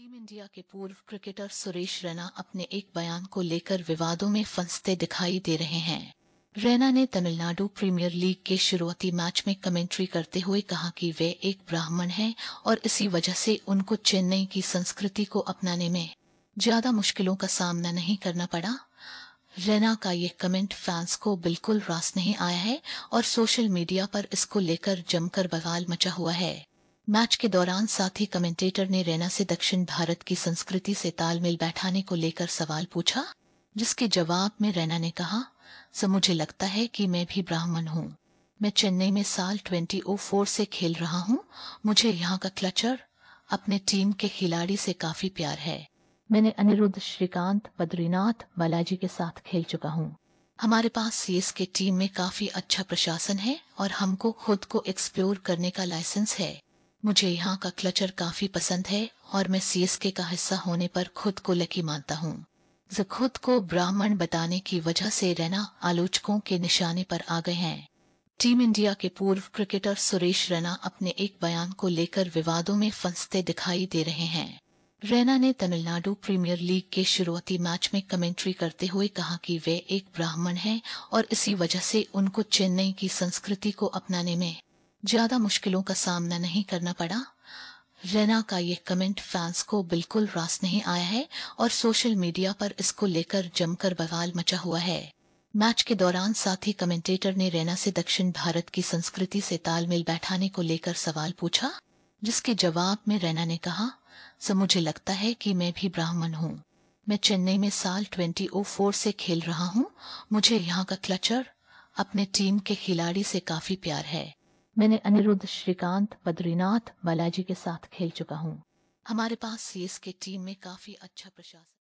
team India के पूर्व cricketer Suresh Raina अपने एक बयान को लेकर विवादों में फंसते दिखाई दे रहे हैं रैना ने तमिलनाडु प्रीमियर लीग के शुरुआती मैच में कमेंट्री करते हुए कहा कि वे एक ब्राह्मण हैं और इसी वजह से उनको चेन्नई की संस्कृति को अपनाने में ज्यादा मुश्किलों का सामना नहीं करना पड़ा रैना का ये कमेंट फैंस को बिल्कुल रास नहीं आया है और सोशल मीडिया पर इसको लेकर जमकर बवाल मचा हुआ है मैच के दौरान साथी कमेंटेटर ने रैना से दक्षिण भारत की संस्कृति से तालमेल बैठाने को लेकर सवाल पूछा जिसके जवाब में रैना ने कहा सर मुझे लगता है कि मैं भी ब्राह्मण हूँ मैं चेन्नई में साल 2004 से खेल रहा हूँ मुझे यहाँ का क्लचर अपने टीम के खिलाड़ी से काफी प्यार है मैंने अनिरुद्ध श्रीकांत बद्रीनाथ बालाजी के साथ खेल चुका हूँ हमारे पास सीएस के टीम में काफी अच्छा प्रशासन है और हमको खुद को एक्सप्लोर करने का लाइसेंस है मुझे यहाँ का क्लचर काफी पसंद है और मैं सीएसके का हिस्सा होने पर खुद को लकी मानता हूँ खुद को ब्राह्मण बताने की वजह से रैना आलोचकों के निशाने पर आ गए हैं टीम इंडिया के पूर्व क्रिकेटर सुरेश रैना अपने एक बयान को लेकर विवादों में फंसते दिखाई दे रहे हैं रैना ने तमिलनाडु प्रीमियर लीग के शुरुआती मैच में कमेंट्री करते हुए कहा कि वे एक ब्राह्मण हैं और इसी वजह से उनको चेन्नई की संस्कृति को अपनाने में ज्यादा मुश्किलों का सामना नहीं करना पड़ा रैना का ये कमेंट फैंस को बिल्कुल रास नहीं आया है और सोशल मीडिया पर इसको लेकर जमकर बवाल मचा हुआ है मैच के दौरान साथी कमेंटेटर ने रैना से दक्षिण भारत की संस्कृति से तालमेल बैठाने को लेकर सवाल पूछा जिसके जवाब में रैना ने कहा सर मुझे लगता है कि मैं भी ब्राह्मण हूँ मैं चेन्नई में साल 2004 से खेल रहा हूँ मुझे यहाँ का क्लचर अपने टीम के खिलाड़ी से काफी प्यार है मैंने अनिरुद्ध श्रीकांत बद्रीनाथ बालाजी के साथ खेल चुका हूँ हमारे पास के टीम में काफी अच्छा प्रशासन